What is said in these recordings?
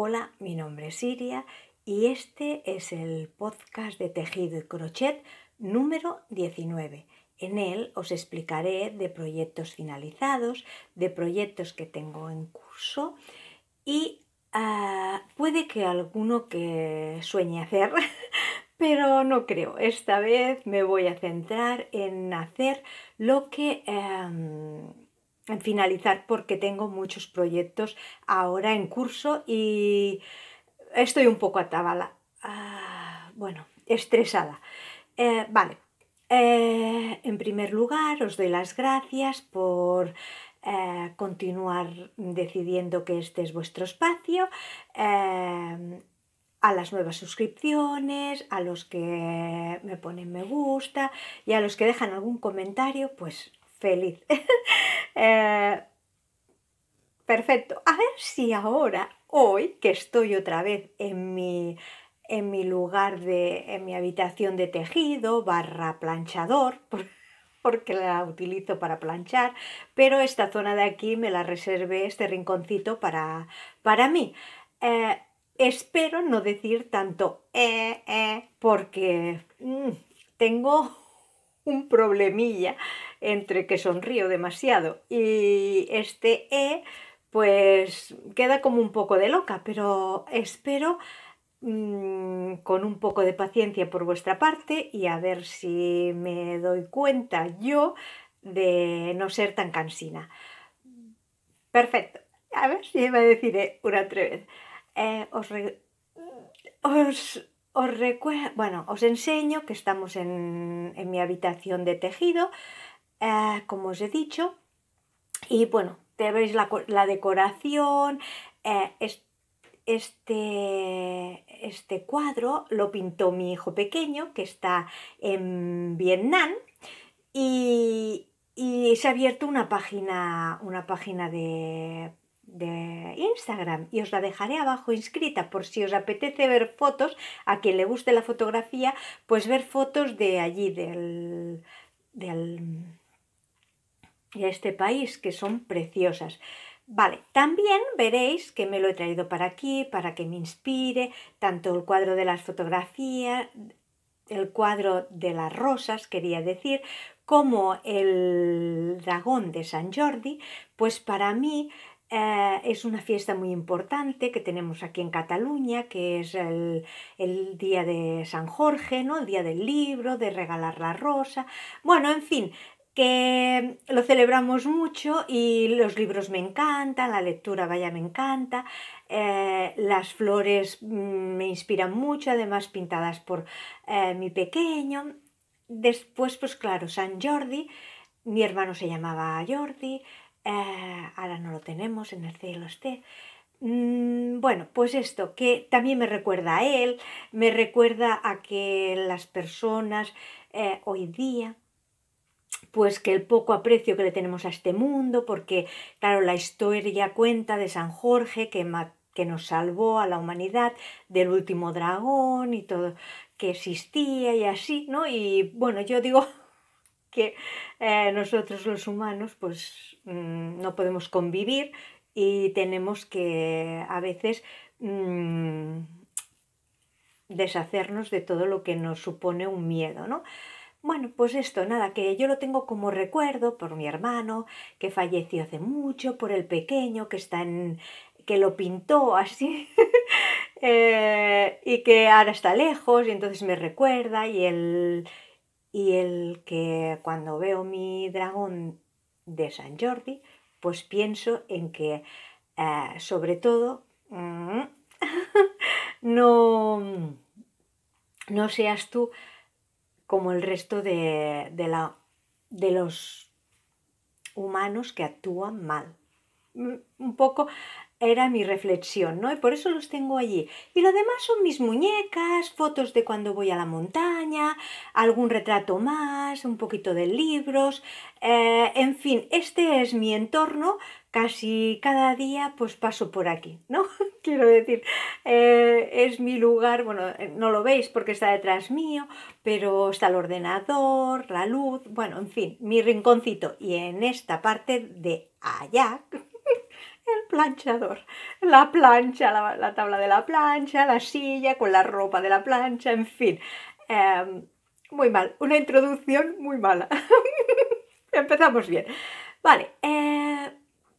Hola, mi nombre es Siria y este es el podcast de tejido y crochet número 19. En él os explicaré de proyectos finalizados, de proyectos que tengo en curso y ah, puede que alguno que sueñe hacer, pero no creo. Esta vez me voy a centrar en hacer lo que... Em, finalizar porque tengo muchos proyectos ahora en curso y estoy un poco atabala, ah, bueno, estresada. Eh, vale, eh, en primer lugar os doy las gracias por eh, continuar decidiendo que este es vuestro espacio a las nuevas suscripciones, a los que me ponen me gusta y a los que dejan algún comentario, pues feliz. Eh, perfecto. A ver si ahora, hoy, que estoy otra vez en mi, en mi lugar de, en mi habitación de tejido, barra planchador, porque la utilizo para planchar, pero esta zona de aquí me la reservé, este rinconcito para, para mí. Eh, espero no decir tanto eh, eh, porque mm, tengo un problemilla entre que sonrío demasiado y este E, pues queda como un poco de loca, pero espero mm, con un poco de paciencia por vuestra parte y a ver si me doy cuenta yo de no ser tan cansina. Perfecto. A ver si me deciré una otra vez. Eh, os, os os bueno, os enseño que estamos en, mi habitación de tejido, eh, como os he dicho, y bueno, te veis la, decoración, eh, este, este cuadro lo pintó mi hijo pequeño que está en Vietnam y, y se ha abierto una página, una página de, de Instagram y os la dejaré abajo inscrita por si os apetece ver fotos, a quien le guste la fotografía, pues ver fotos de allí, del, de este país, que son preciosas. Vale, también veréis que me lo he traído para aquí, para que me inspire, tanto el cuadro de las fotografías, el cuadro de las rosas, quería decir, como el dragón de San Jordi, pues para mí eh, es una fiesta muy importante que tenemos aquí en Cataluña, que es el, día de San Jorge, ¿no? el día del libro, de regalar la rosa. Bueno, en fin, que lo celebramos mucho y los libros me encantan, la lectura vaya me encanta, eh, las flores mm, me inspiran mucho, además pintadas por eh, mi pequeño. Después, pues claro, San Jordi, mi hermano se llamaba Jordi, eh, ahora no lo tenemos en el cielo este. Mm, bueno, pues esto, que también me recuerda a él, me recuerda a que las personas eh, hoy día, pues que el poco aprecio que le tenemos a este mundo, porque claro, la historia cuenta de San Jorge que, que nos salvó a la humanidad del último dragón y todo que existía y así, ¿no? Y bueno, yo digo, que eh, nosotros los humanos pues mm, no podemos convivir y tenemos que a veces mm, deshacernos de todo lo que nos supone un miedo, ¿no? Bueno, pues esto, nada, que yo lo tengo como recuerdo por mi hermano, que falleció hace mucho, por el pequeño, que está en, que lo pintó así eh, y que ahora está lejos y entonces me recuerda y el y el que cuando veo mi dragón de San Jordi, pues pienso en que eh, sobre todo mm, no, no seas tú como el resto de, la, de los humanos que actúan mal un poco era mi reflexión, ¿no? Y por eso los tengo allí. Y lo demás son mis muñecas, fotos de cuando voy a la montaña, algún retrato más, un poquito de libros, eh, en fin, este es mi entorno, casi cada día pues paso por aquí, ¿no? Quiero decir, eh, es mi lugar, bueno, eh, no lo veis porque está detrás mío, pero está el ordenador, la luz, bueno, en fin, mi rinconcito. Y en esta parte de allá, el planchador, la plancha, la, tabla de la plancha, la silla con la ropa de la plancha, en fin. Em, muy mal, una introducción muy mala. Empezamos bien. Vale, eh,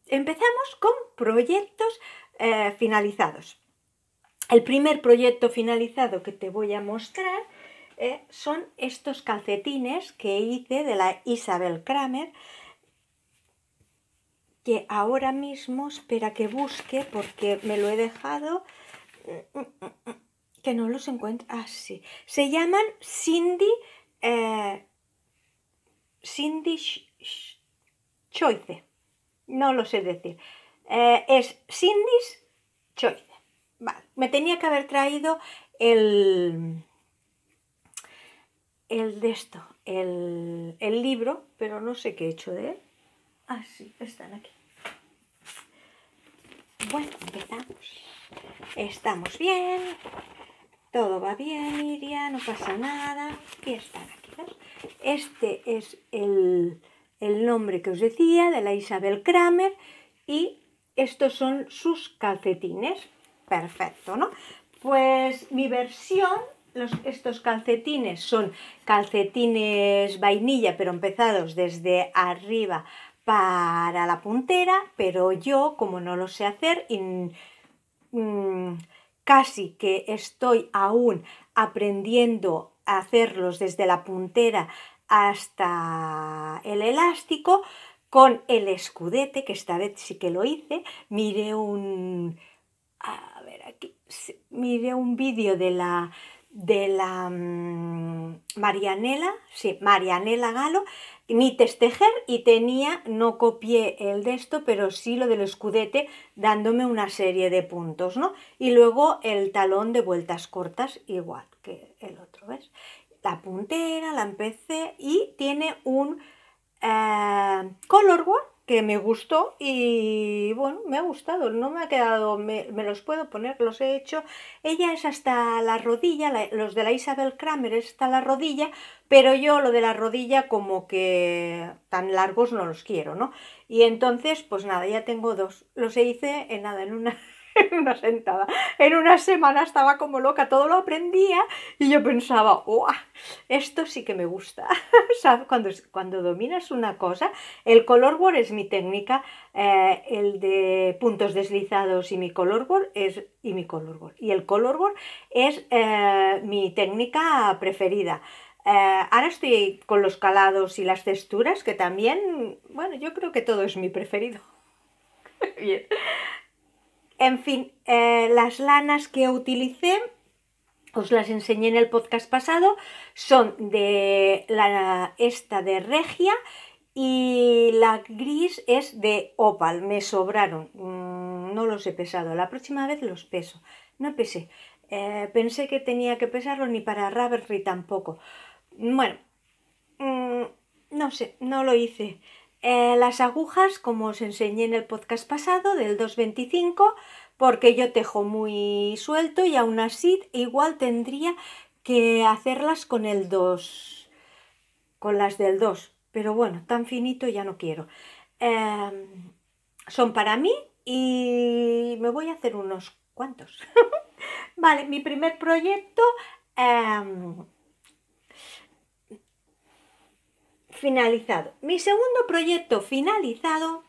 empezamos con proyectos eh, finalizados. El primer proyecto finalizado que te voy a mostrar eh, son estos calcetines que hice de la Isabel Kramer que ahora mismo espera que busque porque me lo he dejado mm, mm, mm, que no los encuentro. así ah, Se llaman Cindy eh, Cindy Choice. No lo sé decir. Eh, es Cindy Choice. Vale. Me tenía que haber traído el el de esto, el, el libro, pero no sé qué he hecho de él. Ah, sí, están aquí. Bueno, empezamos. Estamos bien. Todo va bien, Iria, no pasa nada. Y aquí. Este es el, nombre que os decía de la Isabel Kramer y estos son sus calcetines. Perfecto, ¿no? Pues mi versión, los, estos calcetines son calcetines vainilla, pero empezados desde arriba para la puntera, pero yo, como no lo sé hacer, mm, casi que estoy aún aprendiendo a hacerlos desde la puntera hasta el elástico, con el escudete, que esta vez sí que lo hice, miré un... A ver, aquí, un vídeo de la de la mm, Marianela, sí, Marianela Galo, ni testejer y tenía, no copié el de esto, pero sí lo del escudete dándome una serie de puntos, ¿no? Y luego el talón de vueltas cortas igual que el otro, ¿ves? La puntera, la empecé y tiene un eh, color work que me gustó y bueno, me ha gustado, no me ha quedado, me, los puedo poner, los he hecho. Ella es hasta la rodilla, los de la Isabel Kramer es hasta la rodilla, pero yo lo de la rodilla como que tan largos no los quiero, ¿no? Y entonces, pues nada, ya tengo dos, los hice en nada, en una en una sentada. En una semana estaba como loca, todo lo aprendía y yo pensaba, ¡guau! Esto sí que me gusta. Cuando, cuando dominas una cosa, el color board es mi técnica, eh, el de puntos deslizados y mi color board es y mi color Y el color es eh, mi técnica preferida. Eh, ahora estoy con los calados y las texturas, que también, bueno, yo creo que todo es mi preferido. Bien. En fin, eh, las lanas que utilicé, os las enseñé en el podcast pasado, son de esta de Regia y la gris es de Opal, me sobraron, mm, no los he pesado, la próxima vez los peso, no pesé, eh, pensé que tenía que pesarlo ni para Ravelry tampoco. Bueno, mm, no sé, no lo hice. Eh, las agujas, como os enseñé en el podcast pasado, del 225, porque yo tejo muy suelto y aún así igual tendría que hacerlas con el 2, con las del 2, pero bueno, tan finito ya no quiero. Em, son para mí y me voy a hacer unos cuantos. vale, mi primer proyecto... Em, finalizado. Mi segundo proyecto finalizado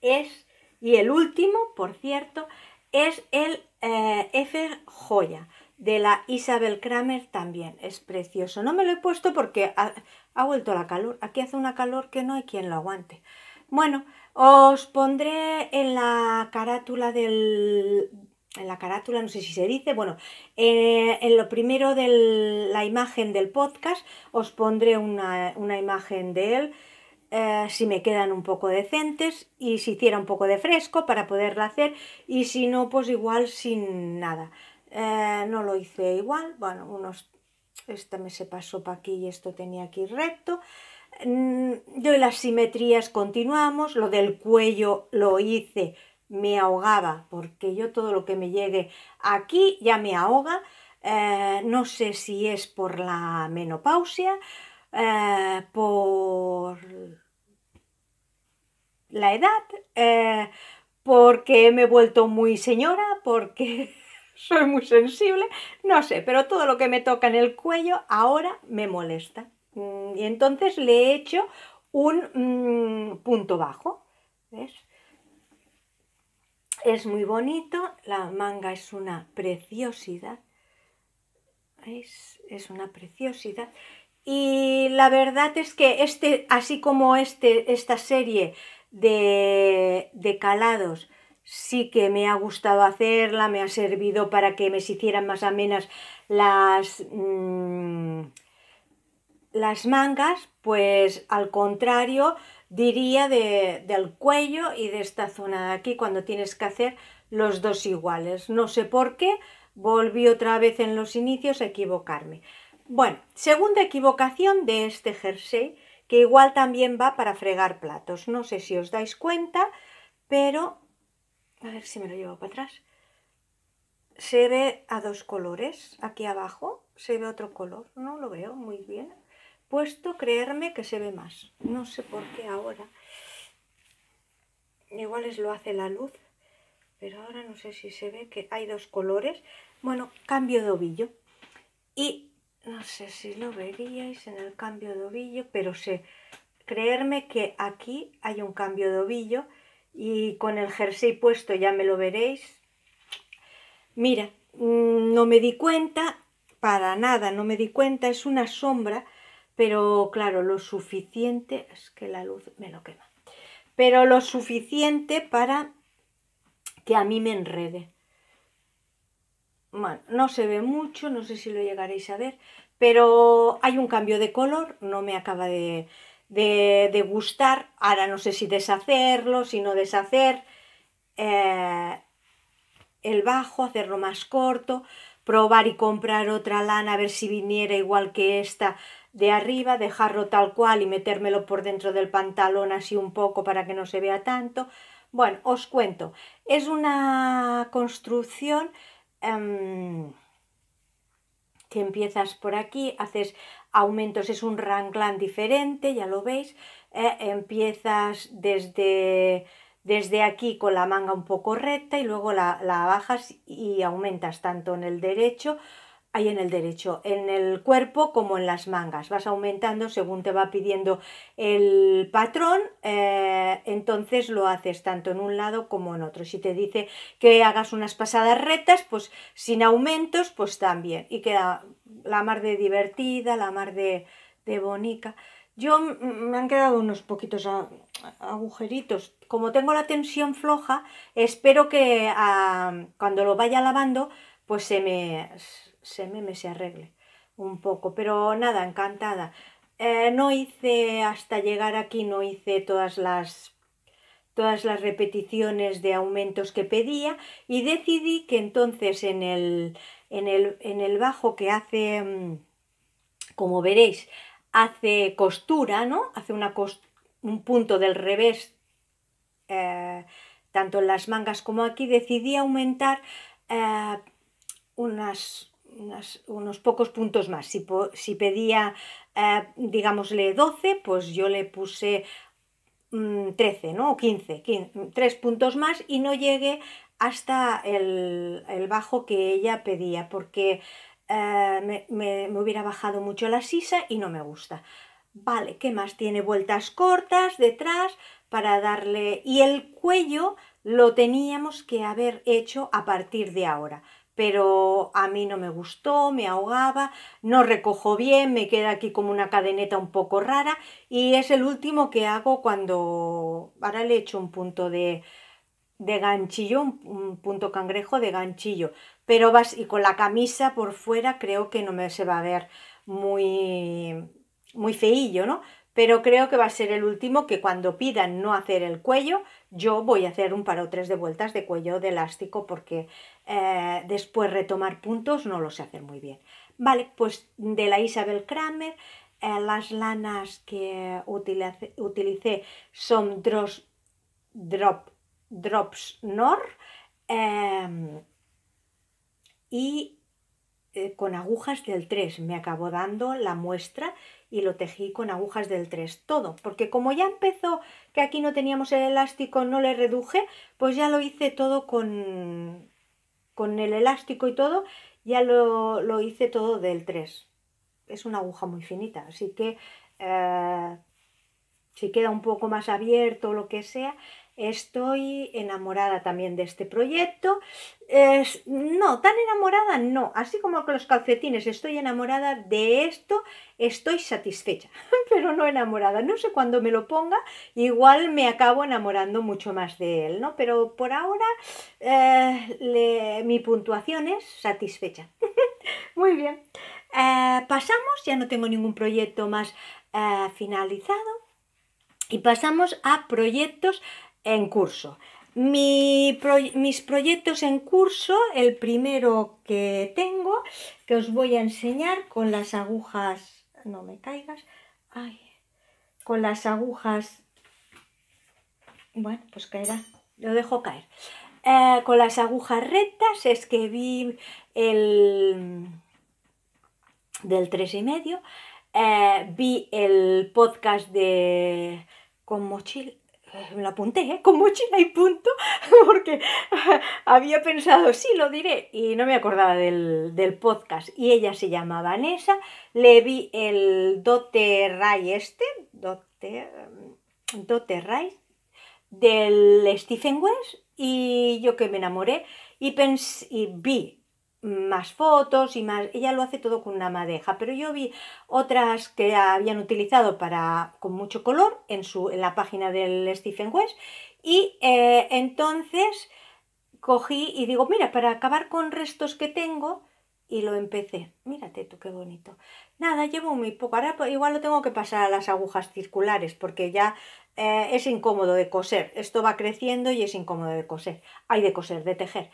es, y el último, por cierto, es el eh, F Joya de la Isabel Kramer también. Es precioso. No me lo he puesto porque ha, ha vuelto la calor. Aquí hace una calor que no hay quien lo aguante. Bueno, os pondré en la carátula del, en la carátula, no sé si se dice, bueno, eh, en lo primero de la imagen del podcast os pondré una, una imagen de él, eh, si me quedan un poco decentes y si hiciera un poco de fresco para poderla hacer y si no, pues igual sin nada. Eh, no lo hice igual, bueno, unos, esta me se pasó para aquí y esto tenía aquí recto. Mm, yo las simetrías continuamos, lo del cuello lo hice me ahogaba, porque yo todo lo que me llegue aquí ya me ahoga. Eh, no sé si es por la menopausia, eh, por la edad, eh, porque me he vuelto muy señora, porque soy muy sensible, no sé, pero todo lo que me toca en el cuello ahora me molesta. Mm, y entonces le he hecho un mm, punto bajo. ¿Ves? Es muy bonito, la manga es una preciosidad. Es, una preciosidad. Y la verdad es que este, así como este, esta serie de, de calados sí que me ha gustado hacerla, me ha servido para que me hicieran más amenas las, mm, las mangas, pues al contrario, diría de, del cuello y de esta zona de aquí cuando tienes que hacer los dos iguales. No sé por qué, volví otra vez en los inicios a equivocarme. Bueno, segunda equivocación de este jersey, que igual también va para fregar platos. No sé si os dais cuenta, pero... A ver si me lo llevo para atrás. Se ve a dos colores, aquí abajo se ve otro color, no lo veo muy bien puesto creerme que se ve más. No sé por qué ahora. Igual es lo hace la luz, pero ahora no sé si se ve que hay dos colores. Bueno, cambio de ovillo. Y no sé si lo veríais en el cambio de ovillo, pero sé creerme que aquí hay un cambio de ovillo y con el jersey puesto ya me lo veréis. Mira, mm, no me di cuenta, para nada, no me di cuenta, es una sombra pero claro, lo suficiente, es que la luz me lo quema, pero lo suficiente para que a mí me enrede. Bueno, no se ve mucho, no sé si lo llegaréis a ver, pero hay un cambio de color, no me acaba de, gustar, ahora no sé si deshacerlo, si no deshacer eh, el bajo, hacerlo más corto, probar y comprar otra lana a ver si viniera igual que esta de arriba, dejarlo tal cual y metérmelo por dentro del pantalón así un poco para que no se vea tanto. Bueno, os cuento, es una construcción em, que empiezas por aquí, haces aumentos, es un ranglán diferente, ya lo veis, eh, empiezas desde desde aquí con la manga un poco recta y luego la, bajas y aumentas tanto en el derecho, ahí en el derecho, en el cuerpo como en las mangas. Vas aumentando según te va pidiendo el patrón, eh, entonces lo haces tanto en un lado como en otro. Si te dice que hagas unas pasadas rectas, pues sin aumentos, pues también. Y queda la mar de divertida, la mar de, de yo me han quedado unos poquitos agujeritos. Como tengo la tensión floja, espero que ah, cuando lo vaya lavando, pues se me, se me, se arregle un poco. Pero nada, encantada. Eh, no hice hasta llegar aquí, no hice todas las todas las repeticiones de aumentos que pedía y decidí que entonces en el, en el, en el bajo que hace, mm, como veréis, hace costura, ¿no? Hace un punto del revés, eh, tanto en las mangas como aquí, decidí aumentar eh, unas, unos pocos puntos más. Si, pedía, eh, digámosle 12, pues yo le puse 13, mm, ¿no? O 15, 3 puntos más y no llegué hasta el, el bajo que ella pedía, porque eh, me, hubiera bajado mucho la sisa y no me gusta. Vale, que más? Tiene vueltas cortas detrás para darle... Y el cuello lo teníamos que haber hecho a partir de ahora, pero a mí no me gustó, me ahogaba, no recojo bien, me queda aquí como una cadeneta un poco rara y es el último que hago cuando ahora le hecho un punto de, de ganchillo, un, punto cangrejo de ganchillo pero vas y con la camisa por fuera creo que no me se va a ver muy muy feillo, ¿no? Pero creo que va a ser el último que cuando pidan no hacer el cuello, yo voy a hacer un par o tres de vueltas de cuello de elástico porque eh, después retomar puntos no lo sé hacer muy bien. Vale, pues de la Isabel Kramer, eh, las lanas que utilice, utilicé son drops Drops Nor y eh, con agujas del 3 me acabó dando la muestra y lo tejí con agujas del 3 todo, porque como ya empezó que aquí no teníamos el elástico, no le reduje, pues ya lo hice todo con, con el elástico y todo, ya lo, hice todo del 3. Es una aguja muy finita, así que eh, si queda un poco más abierto o lo que sea, Estoy enamorada también de este proyecto. no, tan enamorada no. Así como con los calcetines, estoy enamorada de esto, estoy satisfecha, pero no enamorada. No sé cuándo me lo ponga, igual me acabo enamorando mucho más de él, ¿no? Pero por ahora eh, mi puntuación es satisfecha. Muy bien. Eh, pasamos, ya no tengo ningún proyecto más eh, finalizado. Y pasamos a proyectos en curso. mis proyectos en curso, el primero que tengo, que os voy a enseñar con las agujas, no me caigas, ay, con las agujas, bueno, pues caerá, lo dejo caer. Eh, con las agujas rectas es que vi el del 3 y medio, eh, vi el podcast de con mochila, la apunté ¿eh? con mochila y punto, porque había pensado, sí, lo diré, y no me acordaba del, podcast. Y ella se llamaba Vanessa, le vi el Dote Ray este, Dote, mm, del Stephen West, y yo que me enamoré, y, pens y vi más fotos y más. Ella lo hace todo con una madeja, pero yo vi otras que habían utilizado para con mucho color en, su, en la página del Stephen West y eh, entonces cogí y digo, mira, para acabar con restos que tengo y lo empecé. Mírate tú qué bonito. Nada, llevo muy poco. Ahora pues igual lo tengo que pasar a las agujas circulares porque ya eh, es incómodo de coser. Esto va creciendo y es incómodo de coser. Hay de coser, de tejer.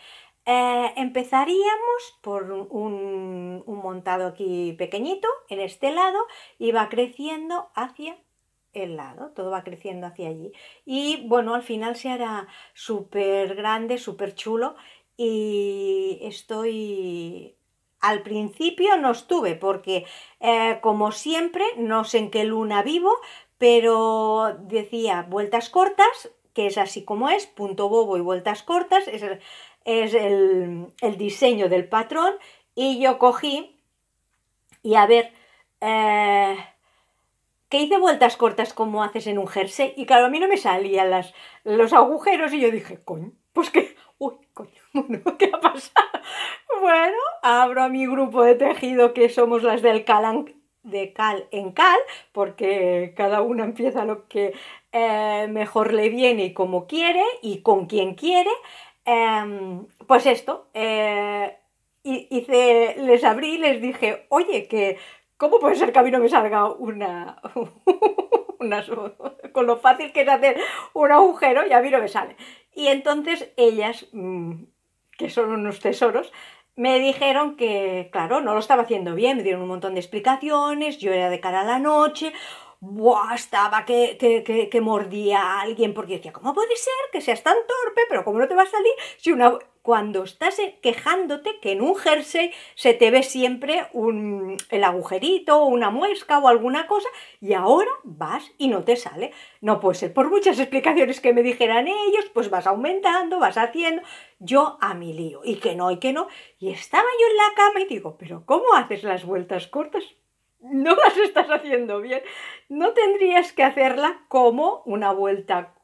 Eh, empezaríamos por un, montado aquí pequeñito, en este lado, y va creciendo hacia el lado, todo va creciendo hacia allí. Y bueno, al final se hará súper grande, súper chulo, y estoy... Al principio no estuve porque, eh, como siempre, no sé en qué luna vivo, pero decía vueltas cortas, que es así como es, punto bobo y vueltas cortas, es es el, diseño del patrón y yo cogí y a ver, eh, que hice vueltas cortas como haces en un jersey y claro, a mí no me salían las, los agujeros y yo dije, coño, pues que, uy, coño, ¿qué ha pasado? Bueno, abro a mi grupo de tejido que somos las del Calan de cal en cal, porque cada una empieza lo que eh, mejor le viene y como quiere y con quien quiere. Em, pues esto, eh, hice, les abrí y les dije, oye, que ¿cómo puede ser que a mí no me salga una, una, con lo fácil que es hacer un agujero y a mí no me sale? Y entonces ellas, mm, que son unos tesoros, me dijeron que, claro, no lo estaba haciendo bien, me dieron un montón de explicaciones, yo era de cara a la noche, ¡buah! Estaba que, que, que, mordía a alguien porque decía, ¿cómo puede ser que seas tan torpe? Pero ¿cómo no te va a salir si una... Cuando estás eh, quejándote que en un jersey se te ve siempre un, el agujerito, o una muesca o alguna cosa, y ahora vas y no te sale. No puede ser. Por muchas explicaciones que me dijeran ellos, pues vas aumentando, vas haciendo. Yo a mi lío, y que no, y que no. Y estaba yo en la cama y digo, ¿pero cómo haces las vueltas cortas? no las estás haciendo bien, no tendrías que hacerla como una vuelta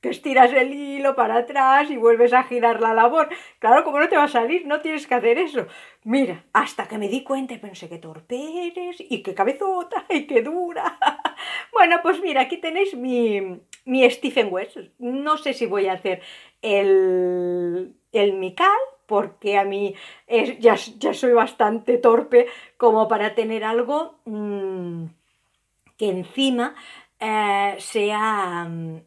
que estiras el hilo para atrás y vuelves a girar la labor. Claro, como no te va a salir, no tienes que hacer eso. Mira, hasta que me di cuenta y pensé que torperes y qué cabezota y que dura. bueno, pues mira, aquí tenéis mi, mi Stephen West. No sé si voy a hacer el, el Mical porque a mí es, ya, soy bastante torpe como para tener algo mm, que encima eh, sea mm,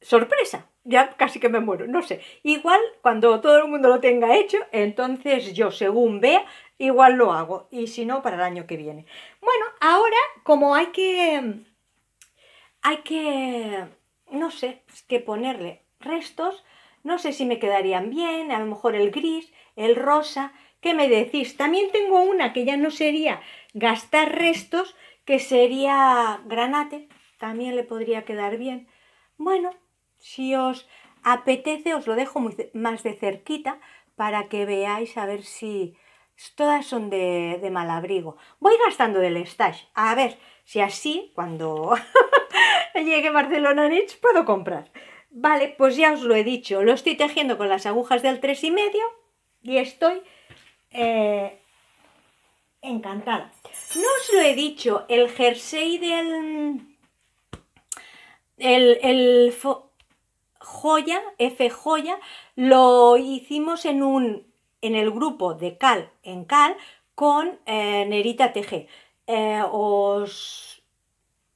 sorpresa. Ya casi que me muero, no sé. Igual cuando todo el mundo lo tenga hecho, entonces yo según vea, igual lo hago. Y si no, para el año que viene. Bueno, ahora como hay que... Hay que... No sé, que ponerle restos no sé si me quedarían bien, a lo mejor el gris, el rosa. ¿Qué me decís? También tengo una que ya no sería gastar restos, que sería granate. También le podría quedar bien. Bueno, si os apetece, os lo dejo más de cerquita para que veáis a ver si todas son de, mal abrigo. Voy gastando del stash. A ver si así, cuando llegue Barcelona Niche, puedo comprar. Vale, pues ya os lo he dicho, lo estoy tejiendo con las agujas del 3,5 y medio y estoy eh, encantada. No os lo he dicho, el jersey del... el, el joya, F joya, lo hicimos en un... en el grupo de Cal en Cal con eh, Nerita teje eh, os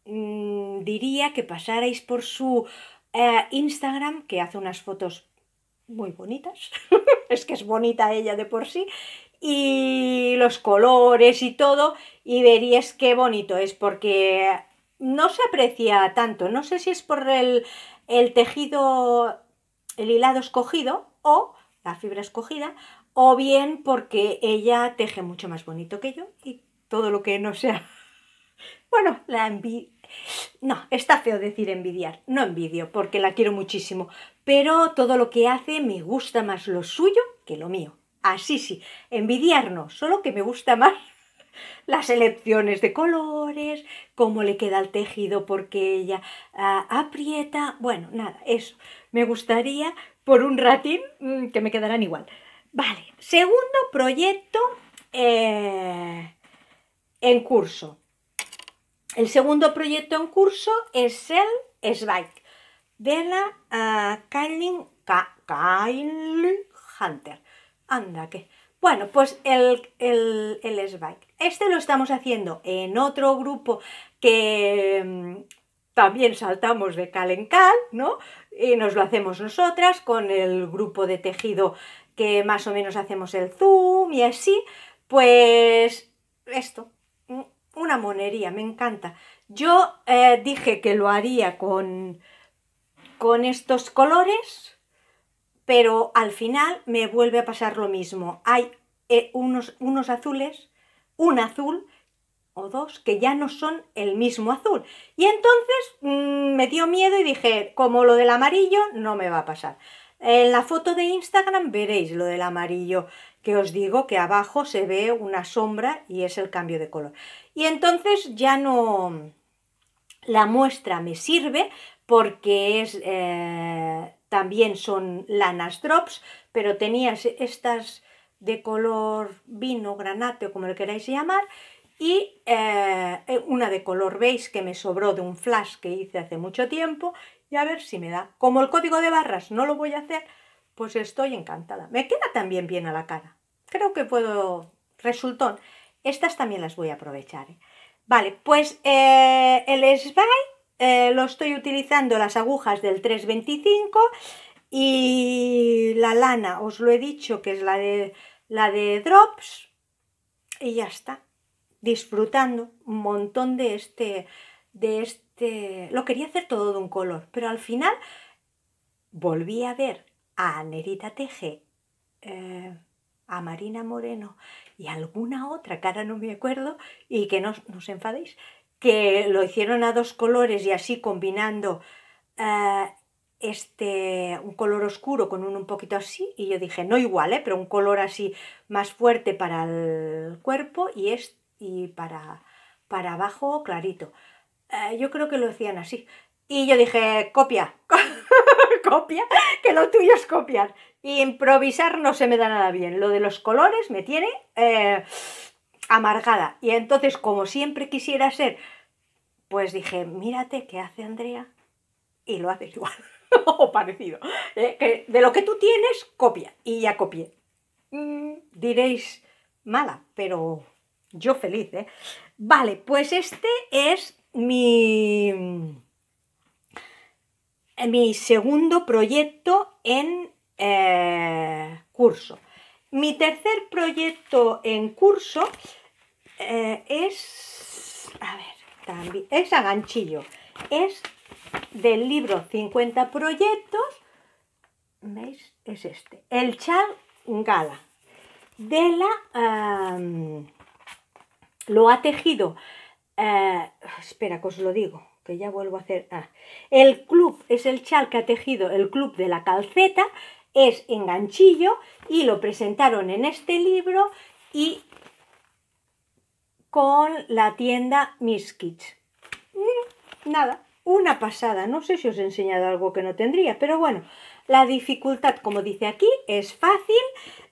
mm, diría que pasarais por su eh, Instagram, que hace unas fotos muy bonitas, es que es bonita ella de por sí, y los colores y todo, y verías qué bonito es, porque no se aprecia tanto, no sé si es por el, el tejido, el hilado escogido, o la fibra escogida, o bien porque ella teje mucho más bonito que yo, y todo lo que no sea... Bueno, la envidia no, está feo decir envidiar. No envidio, porque la quiero muchísimo. Pero todo lo que hace me gusta más lo suyo que lo mío. Así ah, sí, envidiar no, solo que me gusta más las elecciones de colores, cómo le queda el tejido porque ella ah, aprieta. Bueno, nada, eso. Me gustaría por un ratín mm, que me quedaran igual. Vale, segundo proyecto eh, en curso. El segundo proyecto en curso es el Svike de la uh, Hunter. Anda, que. Bueno, pues el, el, Svike. Este lo estamos haciendo en otro grupo que mm, también saltamos de cal en cal, ¿no? Y nos lo hacemos nosotras con el grupo de tejido que más o menos hacemos el zoom y así. Pues esto, una monería, me encanta. Yo eh, dije que lo haría con, con estos colores, pero al final me vuelve a pasar lo mismo. Hay eh, unos, unos azules, un azul o dos que ya no son el mismo azul. Y entonces mm, me dio miedo y dije, como lo del amarillo no me va a pasar. En la foto de Instagram veréis lo del amarillo, que os digo que abajo se ve una sombra y es el cambio de color. Y entonces ya no... La muestra me sirve porque es... Eh, también son lanas drops, pero tenías estas de color vino, granate o como lo queráis llamar, y eh, una de color beige que me sobró de un flash que hice hace mucho tiempo y a ver si me da. Como el código de barras no lo voy a hacer, pues estoy encantada. Me queda también bien a la cara. Creo que puedo... Resultón. Estas también las voy a aprovechar. ¿eh? Vale, pues eh, el spray eh, lo estoy utilizando las agujas del 325 y la lana, os lo he dicho, que es la de, la de Drops. Y ya está. Disfrutando un montón de este, de este este, lo quería hacer todo de un color, pero al final volví a ver a Nerita Teje, eh, a Marina Moreno y alguna otra, cara no me acuerdo, y que no, os enfadéis, que lo hicieron a dos colores y así combinando eh, este, un color oscuro con uno un poquito así, y yo dije, no igual, eh, pero un color así más fuerte para el cuerpo y, es, y para, para abajo clarito. Eh, yo creo que lo decían así. Y yo dije, copia, copia, que lo tuyo es copiar. improvisar no se me da nada bien. Lo de los colores me tiene eh, amargada. Y entonces, como siempre quisiera ser, pues dije, mírate qué hace Andrea. Y lo hace igual, o parecido. ¿eh? de lo que tú tienes, copia. Y ya copié. Mm, diréis, mala, pero yo feliz, Vale, pues este es eh, mi, segundo proyecto en eh, curso. Mi tercer proyecto en curso eh, es, a ver, también, es a ganchillo, es del libro 50 proyectos, ¿veis? Es este, el chal Gala, de la, lo ha tejido Ah, espera, que os lo digo, que ya vuelvo a hacer. Ah. El club es el chal que ha tejido el club de la calceta, es enganchillo y lo presentaron en este libro y con la tienda Miss Kits. Mm, nada, una pasada. No sé si os he enseñado algo que no tendría, pero bueno, la dificultad, como dice aquí, es fácil.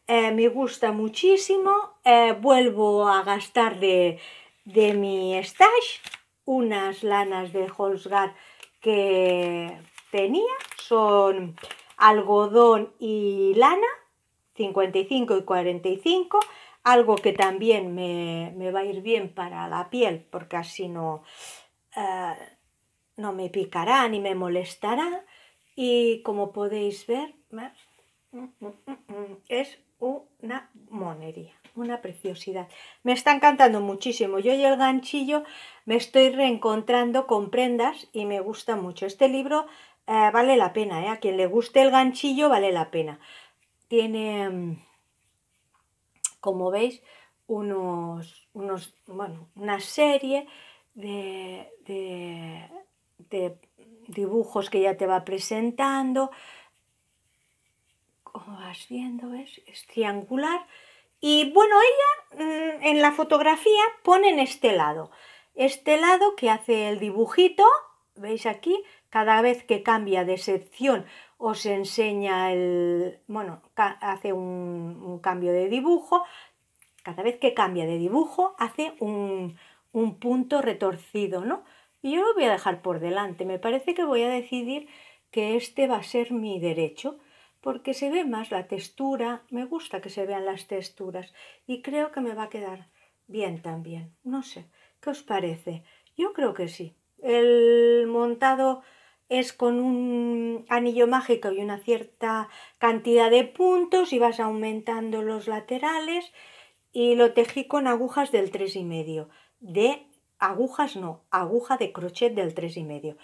Eh, me gusta muchísimo. Eh, vuelvo a gastar de de mi stash unas lanas de Holzgar que tenía son algodón y lana 55 y 45 algo que también me, me va a ir bien para la piel porque así no eh, no me picará ni me molestará y como podéis ver es una monería una preciosidad. Me está encantando muchísimo. Yo y el ganchillo me estoy reencontrando con prendas y me gusta mucho. Este libro eh, vale la pena, eh. a quien le guste el ganchillo vale la pena. Tiene, mm, como veis, unos, unos bueno, una serie de, de, dibujos que ya te va presentando. Como vas viendo, Es triangular y bueno, ella mm, en la fotografía pone en este lado, este lado que hace el dibujito, veis aquí, cada vez que cambia de sección os enseña el, bueno, hace un, cambio de dibujo, cada vez que cambia de dibujo hace un, un punto retorcido, ¿no? Y yo lo voy a dejar por delante, me parece que voy a decidir que este va a ser mi derecho porque se ve más la textura, me gusta que se vean las texturas y creo que me va a quedar bien también. No sé, ¿qué os parece? Yo creo que sí. El montado es con un anillo mágico y una cierta cantidad de puntos y vas aumentando los laterales y lo tejí con agujas del 3,5 de agujas no, aguja de crochet del 3,5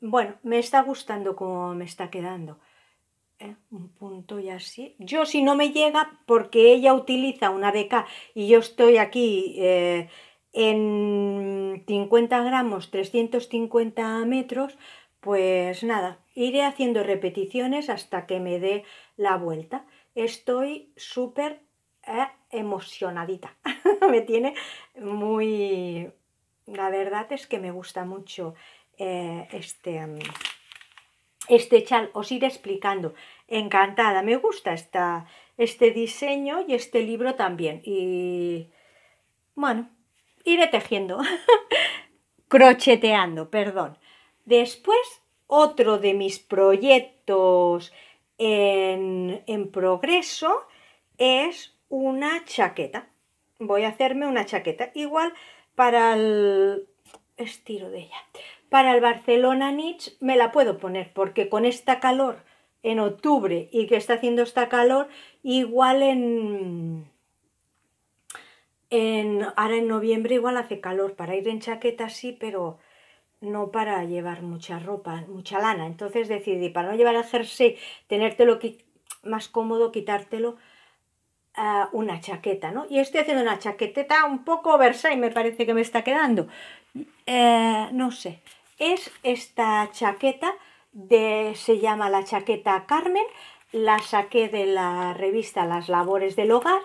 bueno, me está gustando como me está quedando eh, un punto y así. Yo si no me llega, porque ella utiliza una beca y yo estoy aquí eh, en 50 gramos, 350 metros, pues nada, iré haciendo repeticiones hasta que me dé la vuelta. Estoy súper eh, emocionadita. me tiene muy... La verdad es que me gusta mucho este, mm, este chal. Os iré explicando encantada, me gusta esta, este diseño y este libro también. Y bueno, iré tejiendo, crocheteando, perdón. Después, otro de mis proyectos en, en progreso es una chaqueta. Voy a hacerme una chaqueta, igual para el estilo de ella. Para el Barcelona Niche me la puedo poner porque con esta calor en octubre y que está haciendo esta calor, igual en, en, ahora en noviembre igual hace calor, para ir en chaqueta sí, pero no para llevar mucha ropa, mucha lana. Entonces decidí, para no llevar el jersey, tenértelo más cómodo, quitártelo a ah, una chaqueta, ¿no? Y estoy haciendo una chaqueteta un poco y me parece que me está quedando. Eh, no sé, es esta chaqueta se llama La chaqueta Carmen, la saqué de la revista Las labores del hogar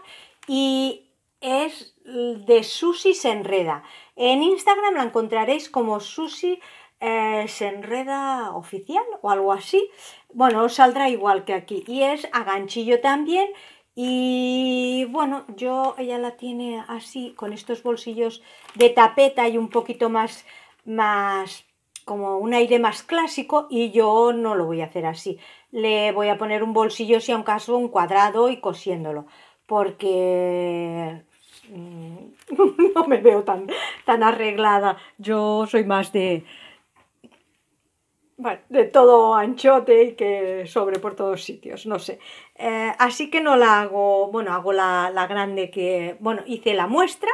y es de Susi se enreda. En Instagram la encontraréis como Susi eh, Senreda enreda oficial o algo así. Bueno, os saldrá igual que aquí. Y es a ganchillo también. Y bueno, yo ella la tiene así, con estos bolsillos de tapeta y un poquito más, más como un aire más clásico y yo no lo voy a hacer así. Le voy a poner un bolsillo, si a un caso, un cuadrado y cosiéndolo, porque mm, no me veo tan, tan arreglada. Yo soy más de, de todo anchote y que sobre por todos sitios, no sé. Eh, así que no la hago, bueno, hago la, la grande que, bueno, hice la muestra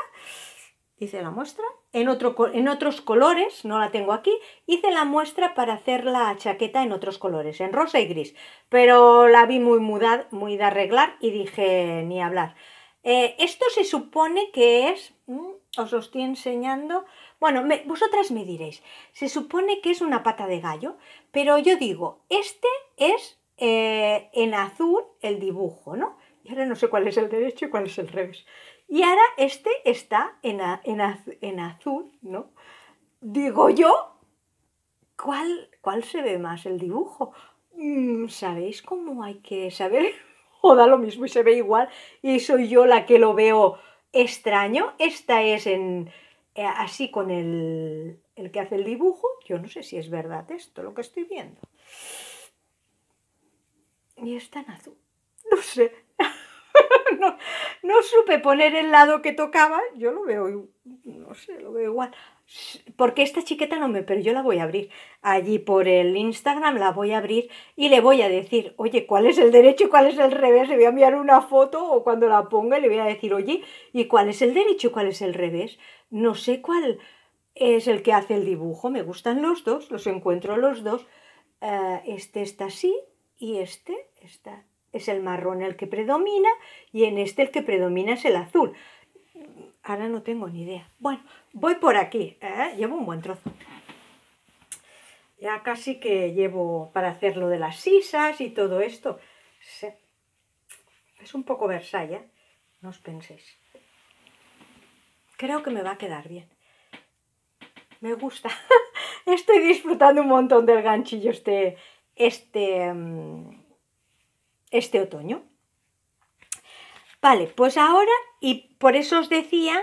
hice la muestra, en, otro, en otros colores, no la tengo aquí, hice la muestra para hacer la chaqueta en otros colores, en rosa y gris, pero la vi muy mudada, muy de arreglar y dije ni hablar. Eh, esto se supone que es, mm, os lo estoy enseñando, bueno, vosotras me diréis, se supone que es una pata de gallo, pero yo digo, este es eh, en azul el dibujo, ¿no? Y ahora no sé cuál es el derecho y cuál es el revés. Y ahora este está en, azul, ¿no? Digo yo, ¿cuál, ¿cuál, se ve más el dibujo? Mm, ¿Sabéis cómo hay que saber? O da lo mismo y se ve igual y soy yo la que lo veo extraño. Esta es en, eh, así con el, el que hace el dibujo. Yo no sé si es verdad esto, lo que estoy viendo. Y está en azul. No sé, no, supe poner el lado que tocaba, yo lo veo, no sé, lo veo igual. Porque esta chiqueta no me, pero yo la voy a abrir. Allí por el Instagram la voy a abrir y le voy a decir, oye, ¿cuál es el derecho y cuál es el revés? Le voy a enviar una foto o cuando la ponga le voy a decir, oye, ¿y cuál es el derecho y cuál es el revés? No sé cuál es el que hace el dibujo, me gustan los dos, los encuentro los dos. Eh, este está así y este está es el marrón el que predomina y en este el que predomina es el azul. Ahora no tengo ni idea. Bueno, voy por aquí, ¿eh? llevo un buen trozo. Ya casi que llevo para hacer lo de las sisas y todo esto. Es un poco Versailles. ¿eh? no os penséis. Creo que me va a quedar bien. Me gusta. Estoy disfrutando un montón del ganchillo este, este mm, este otoño. Vale, pues ahora, y por eso os decía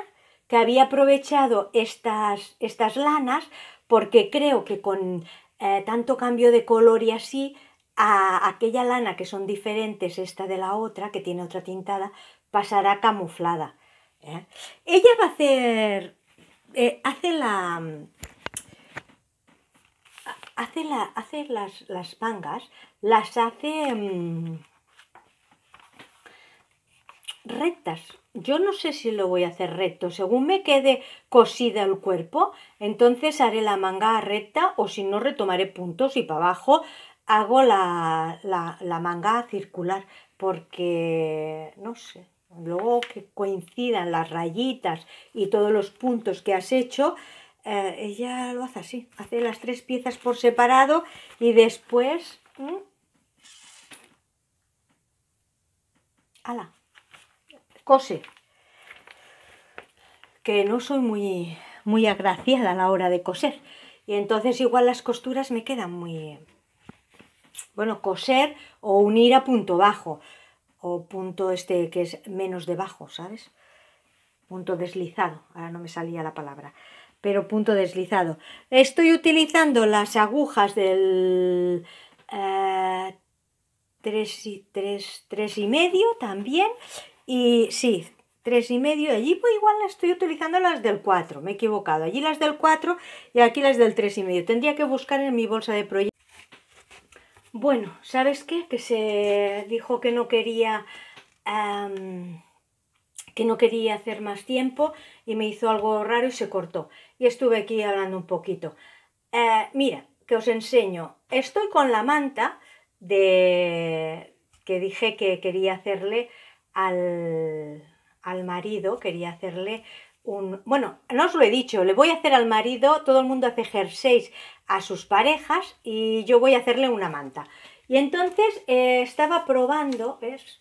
que había aprovechado estas, estas lanas, porque creo que con eh, tanto cambio de color y así, a aquella lana que son diferentes esta de la otra, que tiene otra tintada, pasará camuflada. ¿eh? Ella va a hacer, eh, hace la, hace, la, hace las, las, mangas, las hace... Mm, rectas. Yo no sé si lo voy a hacer recto. Según me quede cosida el cuerpo, entonces haré la manga recta o si no retomaré puntos y para abajo hago la, manga circular porque, no sé, luego que coincidan las rayitas y todos los puntos que has hecho, eh, ella lo hace así, hace las tres piezas por separado y después... ala cose. Que no soy muy, muy agraciada a la hora de coser. Y entonces igual las costuras me quedan muy... Bueno, coser o unir a punto bajo. O punto este que es menos debajo, ¿sabes? Punto deslizado. Ahora no me salía la palabra. Pero punto deslizado. Estoy utilizando las agujas del... 3 eh, y, 3, 3 y medio también y sí, medio allí pues igual estoy utilizando las del 4, me he equivocado, allí las del 4 y aquí las del y medio, tendría que buscar en mi bolsa de proyecto. Bueno, ¿sabes qué? Que se dijo que no quería... que no quería hacer más tiempo y me hizo algo raro y se cortó. Y estuve aquí hablando un poquito. Eh, mira, que os enseño. Estoy con la manta de que dije que quería hacerle al, marido, quería hacerle un... Bueno, no os lo he dicho, le voy a hacer al marido, todo el mundo hace jerseys a sus parejas y yo voy a hacerle una manta. Y entonces eh, estaba probando, ¿ves?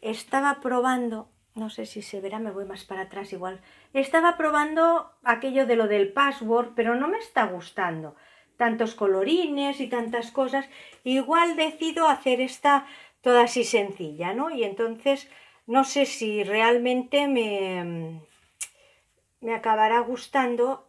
Estaba probando, no sé si se verá, me voy más para atrás igual. Estaba probando aquello de lo del password, pero no me está gustando. Tantos colorines y tantas cosas. Igual decido hacer esta toda así sencilla, ¿no? Y entonces no sé si realmente me, me acabará gustando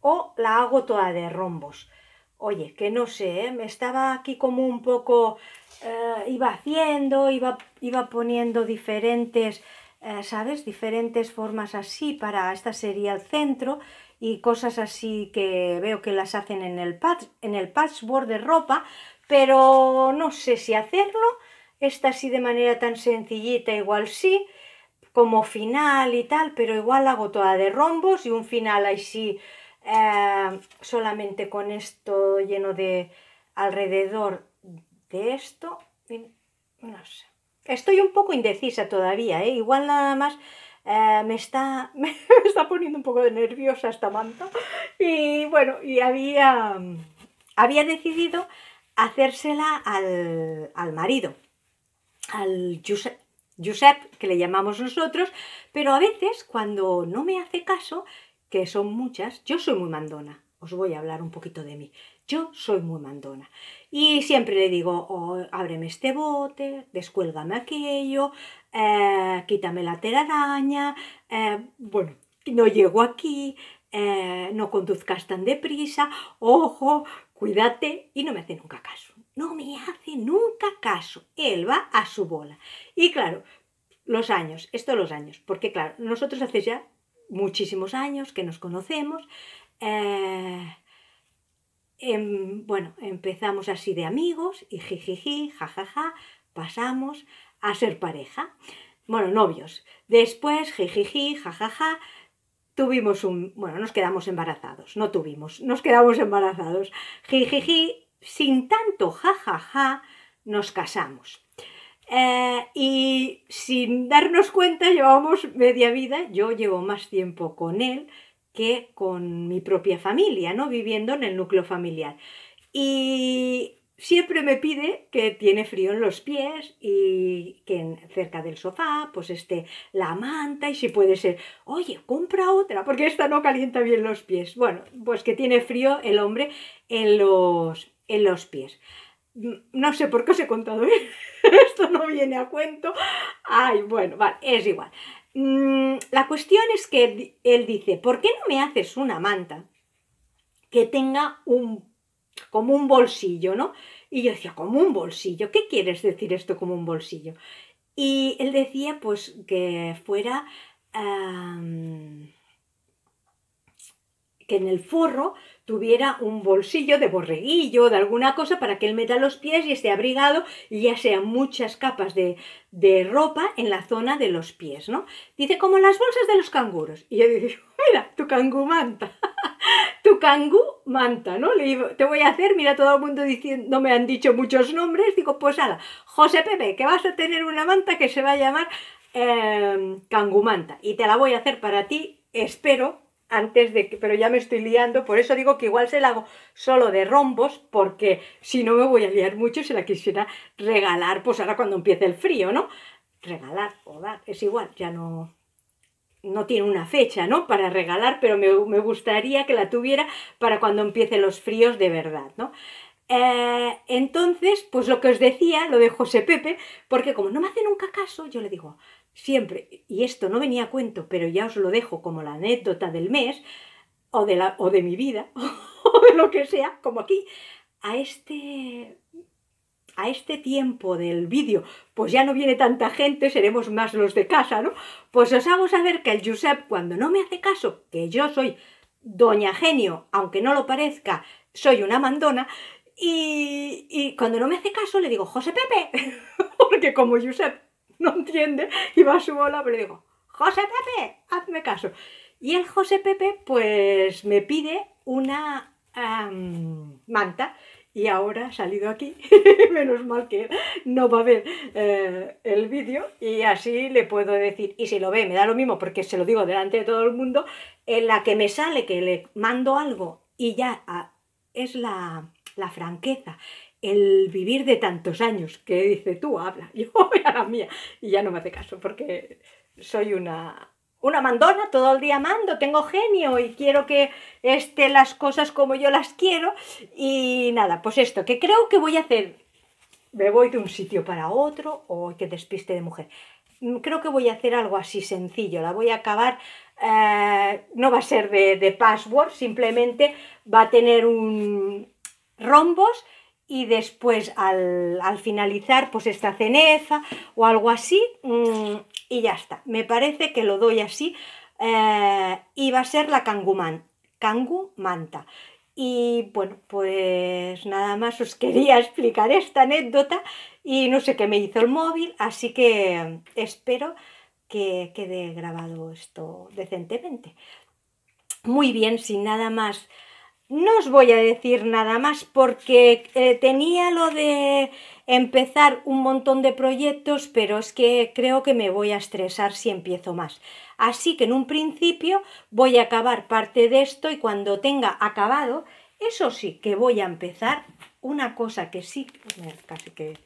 o la hago toda de rombos. Oye, que no sé, ¿eh? me estaba aquí como un poco, eh, iba haciendo, iba, iba poniendo diferentes, eh, ¿sabes? Diferentes formas así para, esta sería el centro y cosas así que veo que las hacen en el, patch, en el patchwork de ropa, pero no sé si hacerlo esta así de manera tan sencillita, igual sí, como final y tal, pero igual hago toda de rombos y un final así sí eh, solamente con esto lleno de alrededor de esto. No sé. Estoy un poco indecisa todavía, ¿eh? igual nada más eh, me, está, está poniendo un poco de nerviosa esta manta. Y bueno, y había, había decidido hacérsela al, al marido al Josep, que le llamamos nosotros, pero a veces cuando no me hace caso, que son muchas, yo soy muy mandona. Os voy a hablar un poquito de mí. Yo soy muy mandona. Y siempre le digo, oh, ábreme este bote, descuélgame aquello, eh, quítame la telaraña, eh, bueno, no llego aquí, eh, no conduzcas tan deprisa, ojo, cuídate, y no me hace nunca caso no me hace nunca caso. Él va a su bola. Y claro, los años, esto los años, porque claro, nosotros hace ya muchísimos años que nos conocemos. Eh, em, bueno, empezamos así de amigos y jijiji, jajaja, pasamos a ser pareja. Bueno, novios. Después, jijiji, jajaja, tuvimos un... Bueno, nos quedamos embarazados, no tuvimos, nos quedamos embarazados. Jijiji, sin tanto jajaja, ja, ja, nos casamos. Eh, y sin darnos cuenta llevamos media vida, yo llevo más tiempo con él que con mi propia familia, ¿no? Viviendo en el núcleo familiar. Y siempre me pide que tiene frío en los pies y que cerca del sofá pues esté la manta y si puede ser, oye, compra otra porque esta no calienta bien los pies. Bueno, pues que tiene frío el hombre en los en los pies. Mm, no sé por qué os he contado esto, no viene a cuento. Ay, bueno, vale, es igual. Mm, la cuestión es que él dice, ¿por qué no me haces una manta que tenga un como un bolsillo, ¿no? Y yo decía, ¿como un bolsillo? ¿Qué quieres decir esto como un bolsillo? Y él decía, pues, que fuera que en el forro tuviera un bolsillo de borreguillo, de alguna cosa, para que él meta los pies y esté abrigado y ya sean muchas capas de, ropa en la zona de los pies, ¿no? Dice, como las bolsas de los canguros. Y yo digo, mira, tu cangumanta, manta, tu cangumanta, manta, ¿no? Le digo, te voy a hacer, mira, todo el mundo diciendo, no me han dicho muchos nombres, digo, pues ala, José Pepe, que vas a tener una manta que se va a llamar eh, em, cangumanta y te la voy a hacer para ti, espero antes de que, pero ya me estoy liando, por eso digo que igual se la hago solo de rombos, porque si no me voy a liar mucho, se la quisiera regalar, pues ahora cuando empiece el frío, ¿no? Regalar o dar, es igual, ya no, no tiene una fecha, ¿no? Para regalar, pero me, gustaría que la tuviera para cuando empiecen los fríos de verdad, ¿no? Eh, entonces, pues lo que os decía, lo de José Pepe, porque como no me hace nunca caso, yo le digo, siempre, y esto no venía a cuento, pero ya os lo dejo como la anécdota del mes, o de, la, o de mi vida, o de lo que sea, como aquí, a este, a este tiempo del vídeo, pues ya no viene tanta gente, seremos más los de casa, ¿no? Pues os hago saber que el Josep, cuando no me hace caso, que yo soy doña genio, aunque no lo parezca, soy una mandona, y, cuando no me hace caso le digo, José Pepe, porque como Josep no entiende y va a su bola, pero digo, José Pepe, hazme caso. Y el José Pepe pues me pide una manta y ahora ha salido aquí, menos mal que no va a ver eh, el vídeo y así le puedo decir, y si lo ve me da lo mismo porque se lo digo delante de todo el mundo, en la que me sale que le mando algo y ya ah, es la, la franqueza, el vivir de tantos años, que dice, tú habla, yo voy a la mía, y ya no me hace caso, porque soy una, mandona, todo el día mando, tengo genio y quiero que esté las cosas como yo las quiero, y nada, pues esto, que creo que voy a hacer, me voy de un sitio para otro, o que despiste de mujer, mm, creo que voy a hacer algo así sencillo, la voy a acabar eh, no va a ser de, de, password, simplemente va a tener un rombos y después al, finalizar pues esta ceneza o algo así mm, y ya está. Me parece que lo doy así eh, y va a ser la canguman, cangu manta. Y bueno, pues nada más os quería explicar esta anécdota y no sé qué me hizo el móvil, así que mm, espero que quede grabado esto decentemente. Muy bien, sin nada más no os voy a decir nada más porque eh, tenía lo de empezar un montón de proyectos, pero es que creo que me voy a estresar si empiezo más. Así que en un principio voy a acabar parte de esto y cuando tenga acabado, eso sí que voy a empezar una cosa que sí, casi que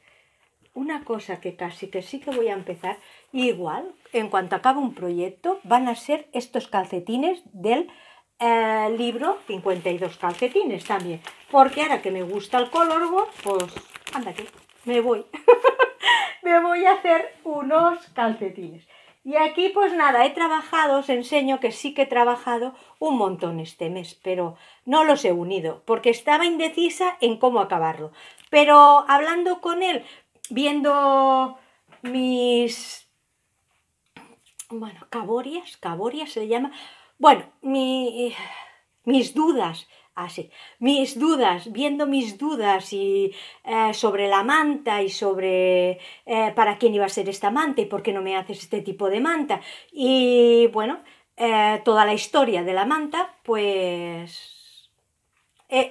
una cosa que casi que sí que voy a empezar, igual, en cuanto acabe un proyecto, van a ser estos calcetines del eh, libro 52 calcetines también. Porque ahora que me gusta el color, pues que me voy. me voy a hacer unos calcetines. Y aquí pues nada, he trabajado, os enseño que sí que he trabajado un montón este mes, pero no los he unido, porque estaba indecisa en cómo acabarlo. Pero hablando con él, viendo mis... bueno, caborias, caborias se llama bueno, mis dudas, así, ah, mis dudas, viendo mis dudas y, eh, sobre la manta y sobre eh, para quién iba a ser esta manta y por qué no me haces este tipo de manta. Y bueno, eh, toda la historia de la manta, pues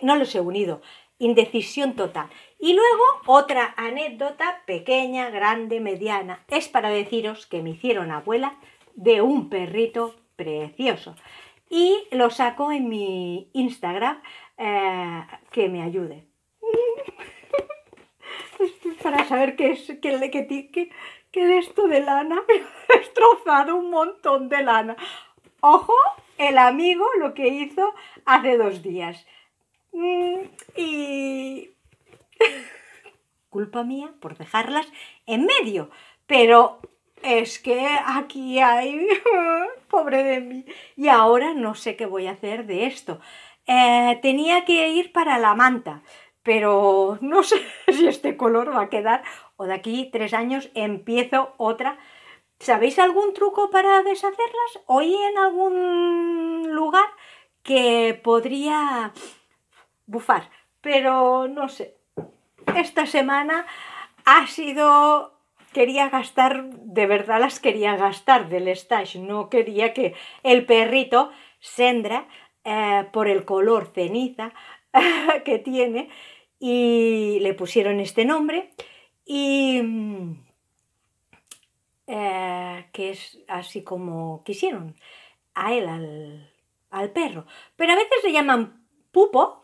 no los he unido. Indecisión total. Y luego otra anécdota pequeña, grande, mediana. Es para deciros que me hicieron abuela de un perrito precioso. Y lo saco en mi Instagram, eh, que me ayude. Para saber qué es, qué, de esto de lana, me ha destrozado un montón de lana. Ojo, el amigo lo que hizo hace dos días. Mm, y culpa mía por dejarlas en medio. Pero es que aquí hay, pobre de mí, y ahora no sé qué voy a hacer de esto. Eh, tenía que ir para la manta, pero no sé si este color va a quedar o de aquí tres años empiezo otra. ¿Sabéis algún truco para deshacerlas? Oí en algún lugar que podría bufar, pero no sé. Esta semana ha sido quería gastar, de verdad las quería gastar del stage no quería que el perrito Sendra, eh, por el color ceniza que tiene, y le pusieron este nombre, y mm, eh, que es así como quisieron a él, al, al perro. Pero a veces le llaman pupo,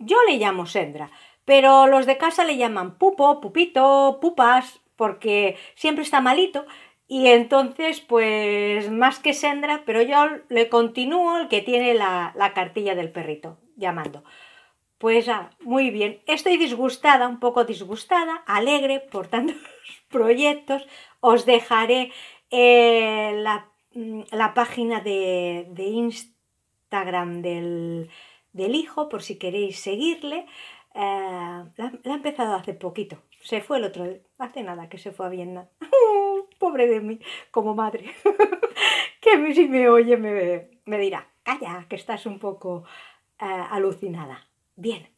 yo le llamo Sendra, pero los de casa le llaman pupo, pupito, pupas, porque siempre está malito. Y entonces, pues más que Sendra, pero yo le continúo el que tiene la, cartilla del perrito llamando. Pues ah, muy bien, estoy disgustada, un poco disgustada, alegre por tantos proyectos. Os dejaré eh, mm, la, página de, de Instagram del, del, hijo por si queréis seguirle. Eh, la, la empezado hace poquito, se fue el otro, hace nada que se fue a Viena. Pobre de mí, como madre. que a si me oye me, dirá, calla, que estás un poco eh, alucinada. Bien,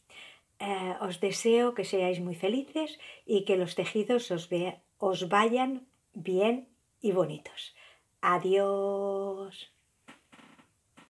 eh, os deseo que seáis muy felices y que los tejidos os, os vayan bien y bonitos. Adiós.